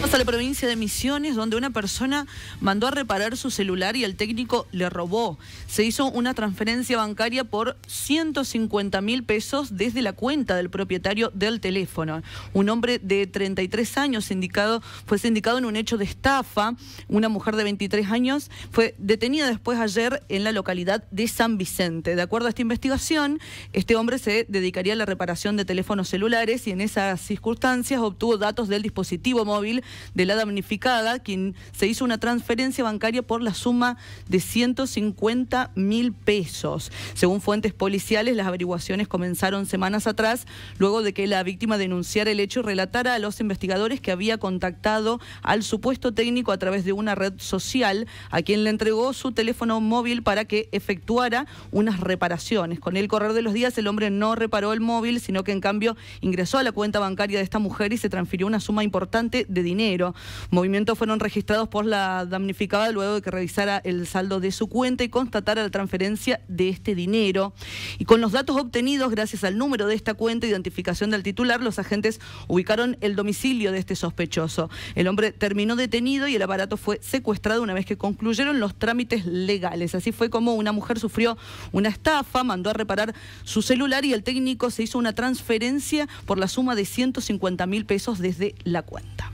Vamos a la provincia de Misiones, donde una persona mandó a reparar su celular y el técnico le robó. Se hizo una transferencia bancaria por 150 mil pesos desde la cuenta del propietario del teléfono. Un hombre de 33 años fue sindicado en un hecho de estafa. Una mujer de 23 años fue detenida después ayer en la localidad de San Vicente. De acuerdo a esta investigación, este hombre se dedicaría a la reparación de teléfonos celulares y en esas circunstancias obtuvo datos del dispositivo móvil de la damnificada, quien se hizo una transferencia bancaria por la suma de 150 mil pesos. Según fuentes policiales, las averiguaciones comenzaron semanas atrás, luego de que la víctima denunciara el hecho y relatara a los investigadores que había contactado al supuesto técnico a través de una red social, a quien le entregó su teléfono móvil para que efectuara unas reparaciones. Con el correr de los días, el hombre no reparó el móvil, sino que en cambio ingresó a la cuenta bancaria de esta mujer y se transfirió una suma importante de dinero Movimientos fueron registrados por la damnificada luego de que revisara el saldo de su cuenta y constatara la transferencia de este dinero. Y con los datos obtenidos gracias al número de esta cuenta, identificación del titular, los agentes ubicaron el domicilio de este sospechoso. El hombre terminó detenido y el aparato fue secuestrado una vez que concluyeron los trámites legales. Así fue como una mujer sufrió una estafa, mandó a reparar su celular y el técnico se hizo una transferencia por la suma de 150 mil pesos desde la cuenta.